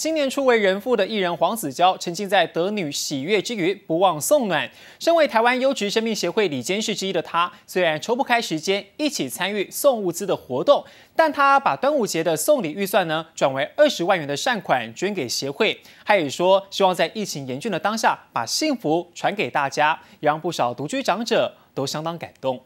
今年初为人父的艺人黄子佼，沉浸在得女喜悦之余，不忘送暖。身为台湾优质生命协会理监事之一的他，虽然抽不开时间一起参与送物资的活动，但他把端午节的送礼预算呢，转为二十万元的善款捐给协会，他也说希望在疫情严峻的当下，把幸福传给大家，也让不少独居长者都相当感动。